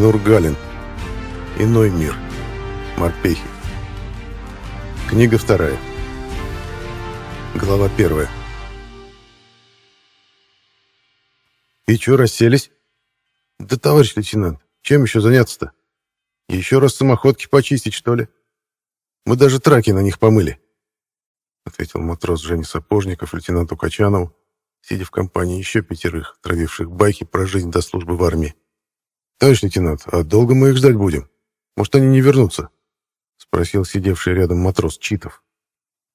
Нургалин. Иной мир. Морпехи. Книга вторая. Глава первая. «И чё, расселись?» «Да, товарищ лейтенант, чем ещё заняться-то? Ещё раз самоходки почистить, что ли? Мы даже траки на них помыли», — ответил матрос Женя Сапожников лейтенанту Качанову, сидя в компании ещё пятерых, травивших байки про жизнь до службы в армии. «Товарищ лейтенант, а долго мы их ждать будем? Может, они не вернутся?» — спросил сидевший рядом матрос Читов.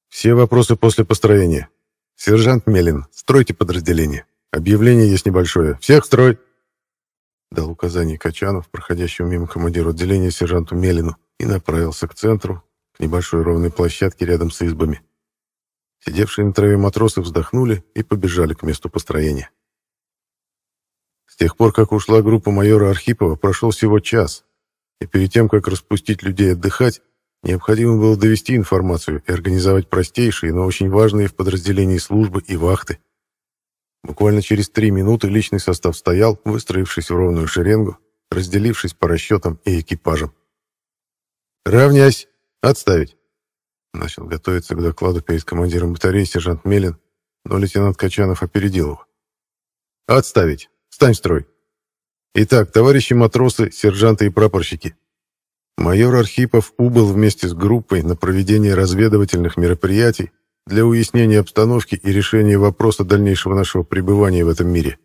«Все вопросы после построения. Сержант Мелин, стройте подразделение. Объявление есть небольшое. Всех строй!» Дал указание Качанов, проходящему мимо командиру отделения сержанту Мелину, и направился к центру, к небольшой ровной площадке рядом с избами. Сидевшие на траве матросы вздохнули и побежали к месту построения. С тех пор, как ушла группа майора Архипова, прошел всего час, и перед тем, как распустить людей отдыхать, необходимо было довести информацию и организовать простейшие, но очень важные в подразделении службы и вахты. Буквально через три минуты личный состав стоял, выстроившись в ровную шеренгу, разделившись по расчетам и экипажам. Равнясь, Отставить!» Начал готовиться к докладу перед командиром батареи сержант Мелин, но лейтенант Качанов опередил его. «Отставить! Стань в строй. Итак, товарищи матросы, сержанты и прапорщики. Майор Архипов убыл вместе с группой на проведение разведывательных мероприятий для уяснения обстановки и решения вопроса дальнейшего нашего пребывания в этом мире.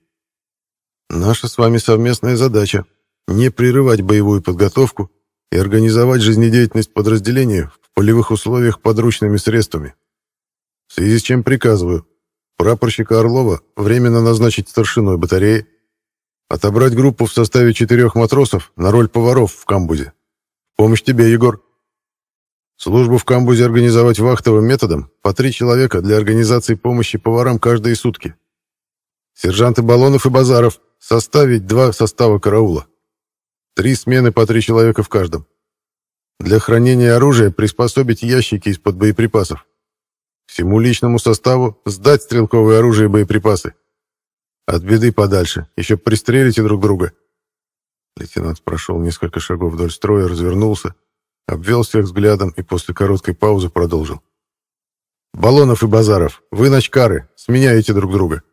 Наша с вами совместная задача – не прерывать боевую подготовку и организовать жизнедеятельность подразделения в полевых условиях подручными средствами. В связи с чем приказываю прапорщика Орлова временно назначить старшиной батареи – Отобрать группу в составе четырех матросов на роль поваров в камбузе. помощь тебе, Егор. Службу в камбузе организовать вахтовым методом по три человека для организации помощи поварам каждые сутки. Сержанты Балонов и Базаров составить два состава караула. Три смены по три человека в каждом. Для хранения оружия приспособить ящики из-под боеприпасов. Всему личному составу сдать стрелковое оружие и боеприпасы. От беды подальше. Еще пристрелите друг друга. Лейтенант прошел несколько шагов вдоль строя, развернулся, обвел всех взглядом и после короткой паузы продолжил. «Баллонов и Базаров, вы ночкары, сменяете друг друга.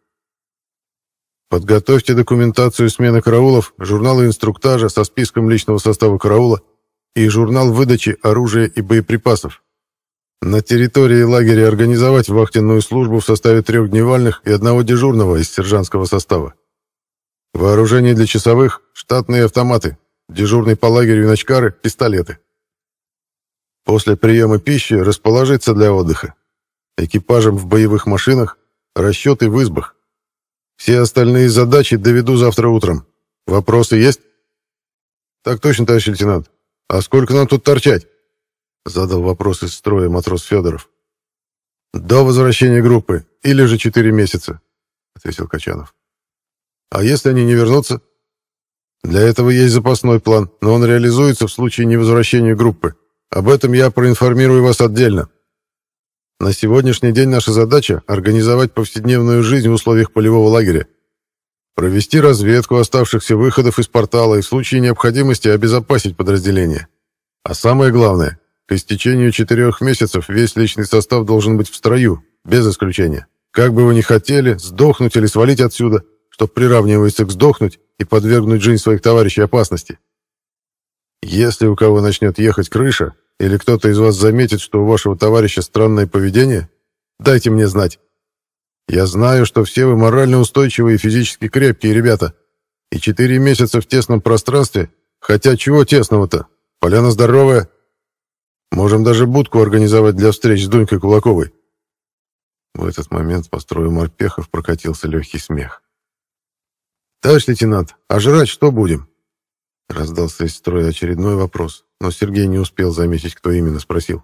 Подготовьте документацию смены караулов, журналы инструктажа со списком личного состава караула и журнал выдачи оружия и боеприпасов. На территории лагеря организовать вахтенную службу в составе трех дневальных и одного дежурного из сержантского состава. Вооружение для часовых, штатные автоматы, дежурный по лагерю и ночкары, пистолеты. После приема пищи расположиться для отдыха. Экипажем в боевых машинах, расчеты в избах. Все остальные задачи доведу завтра утром. Вопросы есть? Так точно, товарищ лейтенант. А сколько нам тут торчать? Задал вопрос из строя матрос Федоров. «До возвращения группы, или же четыре месяца», — ответил Качанов. «А если они не вернутся?» «Для этого есть запасной план, но он реализуется в случае невозвращения группы. Об этом я проинформирую вас отдельно. На сегодняшний день наша задача — организовать повседневную жизнь в условиях полевого лагеря, провести разведку оставшихся выходов из портала и в случае необходимости обезопасить подразделение. А самое главное — к истечению четырех месяцев весь личный состав должен быть в строю, без исключения. Как бы вы ни хотели, сдохнуть или свалить отсюда, что приравнивается к сдохнуть и подвергнуть жизнь своих товарищей опасности. Если у кого начнет ехать крыша, или кто-то из вас заметит, что у вашего товарища странное поведение, дайте мне знать. Я знаю, что все вы морально устойчивые и физически крепкие ребята. И четыре месяца в тесном пространстве, хотя чего тесного-то? Поляна здоровая, Можем даже будку организовать для встреч с Дунькой Кулаковой». В этот момент по строю морпехов прокатился легкий смех. «Товарищ лейтенант, а жрать что будем?» Раздался из строя очередной вопрос, но Сергей не успел заметить, кто именно спросил.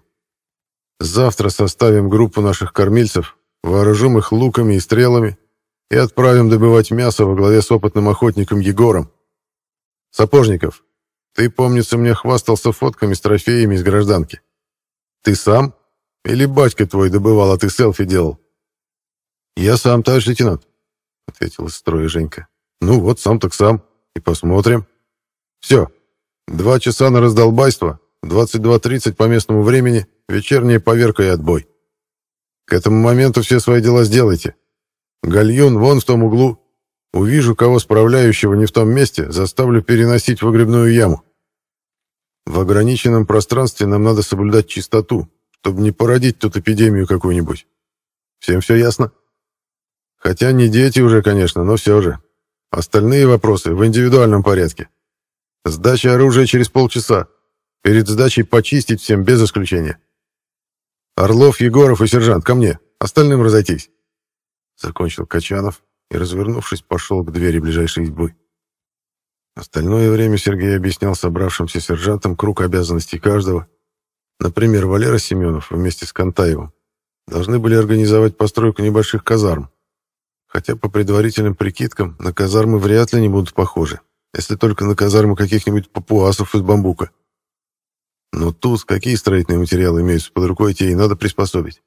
«Завтра составим группу наших кормильцев, вооружим их луками и стрелами и отправим добывать мясо во главе с опытным охотником Егором. Сапожников, ты, помнится, мне хвастался фотками с трофеями из гражданки. Ты сам? Или батька твой добывал, а ты селфи делал? Я сам, товарищ лейтенант, — ответил из строя Женька. Ну вот, сам так сам. И посмотрим. Все. Два часа на раздолбайство, 22.30 по местному времени, вечерняя поверка и отбой. К этому моменту все свои дела сделайте. Гальюн вон в том углу, Увижу кого справляющего не в том месте, заставлю переносить в выгребную яму. В ограниченном пространстве нам надо соблюдать чистоту, чтобы не породить тут эпидемию какую-нибудь. Всем все ясно? Хотя не дети уже, конечно, но все же. Остальные вопросы в индивидуальном порядке. Сдача оружия через полчаса. Перед сдачей почистить всем без исключения. Орлов, Егоров и сержант, ко мне. Остальным разойтись. Закончил Качанов и, развернувшись, пошел к двери ближайшей избы. Остальное время Сергей объяснял собравшимся сержантам круг обязанностей каждого. Например, Валера Семенов вместе с Кантаевым должны были организовать постройку небольших казарм. Хотя по предварительным прикидкам на казармы вряд ли не будут похожи, если только на казармы каких-нибудь папуасов из бамбука. Но тут какие строительные материалы имеются под рукой, те и надо приспособить.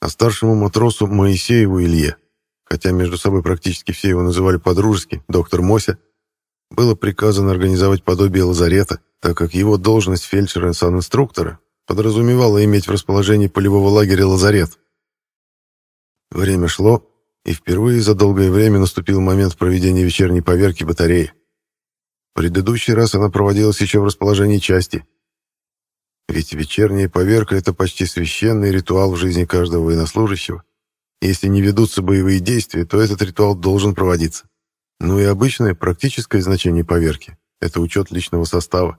А старшему матросу Моисееву Илье хотя между собой практически все его называли по-дружески, доктор Мося, было приказано организовать подобие лазарета, так как его должность фельдшера инструктора подразумевала иметь в расположении полевого лагеря лазарет. Время шло, и впервые за долгое время наступил момент проведения вечерней поверки батареи. предыдущий раз она проводилась еще в расположении части. Ведь вечерняя поверка — это почти священный ритуал в жизни каждого военнослужащего, если не ведутся боевые действия, то этот ритуал должен проводиться. Ну и обычное практическое значение поверки – это учет личного состава.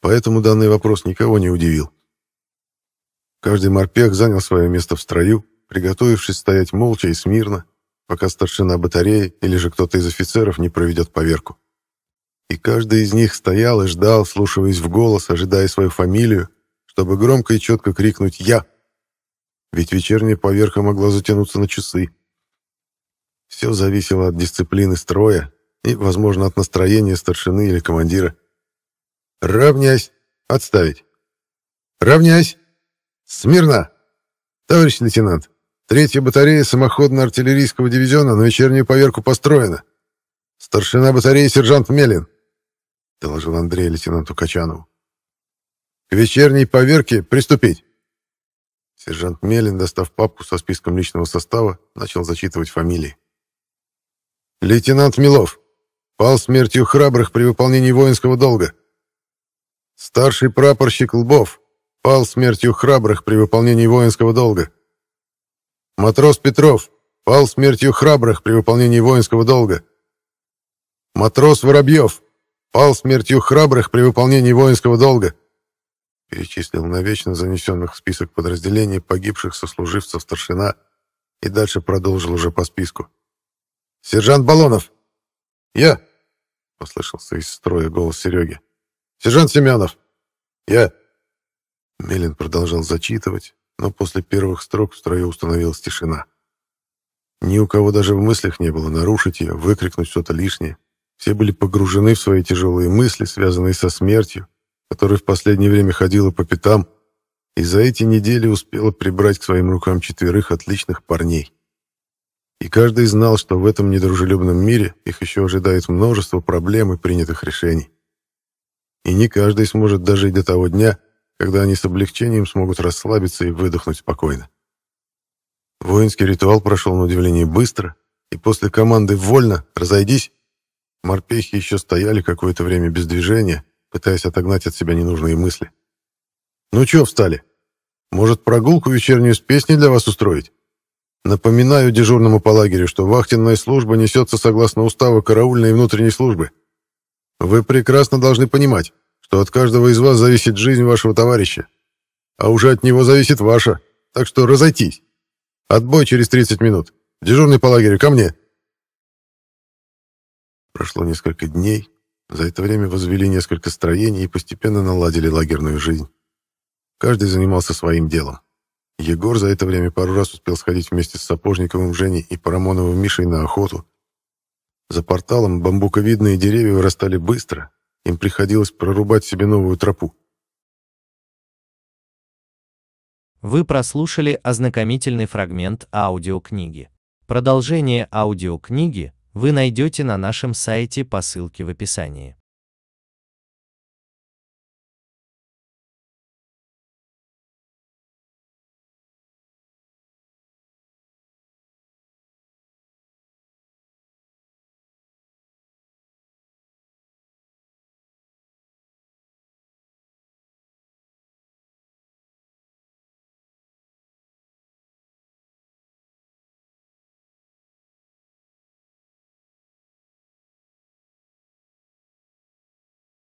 Поэтому данный вопрос никого не удивил. Каждый морпех занял свое место в строю, приготовившись стоять молча и смирно, пока старшина батареи или же кто-то из офицеров не проведет поверку. И каждый из них стоял и ждал, слушаясь в голос, ожидая свою фамилию, чтобы громко и четко крикнуть «Я!» ведь вечерняя поверка могла затянуться на часы. Все зависело от дисциплины строя и, возможно, от настроения старшины или командира. «Равнясь! Отставить!» «Равнясь! Смирно! Товарищ лейтенант, третья батарея самоходно-артиллерийского дивизиона на вечернюю поверку построена. Старшина батареи сержант Мелин!» — доложил Андрей лейтенанту Качанову. «К вечерней поверке приступить!» Сержант Мелин, достав папку со списком личного состава, начал зачитывать фамилии. «Лейтенант Милов. Пал смертью храбрых при выполнении воинского долга. Старший прапорщик Лбов. Пал смертью храбрых при выполнении воинского долга. Матрос Петров. Пал смертью храбрых при выполнении воинского долга. Матрос Воробьев. Пал смертью храбрых при выполнении воинского долга перечислил навечно занесенных в список подразделений погибших сослуживцев старшина и дальше продолжил уже по списку. «Сержант Балонов!» «Я!» — послышался из строя голос Сереги. «Сержант Семенов!» «Я!» Мелин продолжал зачитывать, но после первых строк в строю установилась тишина. Ни у кого даже в мыслях не было нарушить ее, выкрикнуть что-то лишнее. Все были погружены в свои тяжелые мысли, связанные со смертью, которая в последнее время ходила по пятам и за эти недели успела прибрать к своим рукам четверых отличных парней. И каждый знал, что в этом недружелюбном мире их еще ожидает множество проблем и принятых решений. И не каждый сможет дожить до того дня, когда они с облегчением смогут расслабиться и выдохнуть спокойно. Воинский ритуал прошел на удивление быстро, и после команды «Вольно! Разойдись!» морпехи еще стояли какое-то время без движения, пытаясь отогнать от себя ненужные мысли. «Ну чё встали? Может, прогулку вечернюю с песней для вас устроить? Напоминаю дежурному по лагерю, что вахтенная служба несется согласно уставу караульной и внутренней службы. Вы прекрасно должны понимать, что от каждого из вас зависит жизнь вашего товарища, а уже от него зависит ваша, так что разойтись. Отбой через 30 минут. Дежурный по лагерю, ко мне!» Прошло несколько дней, за это время возвели несколько строений и постепенно наладили лагерную жизнь. Каждый занимался своим делом. Егор за это время пару раз успел сходить вместе с Сапожниковым Женей и Парамоновым Мишей на охоту. За порталом бамбуковидные деревья вырастали быстро, им приходилось прорубать себе новую тропу. Вы прослушали ознакомительный фрагмент аудиокниги. Продолжение аудиокниги вы найдете на нашем сайте по ссылке в описании.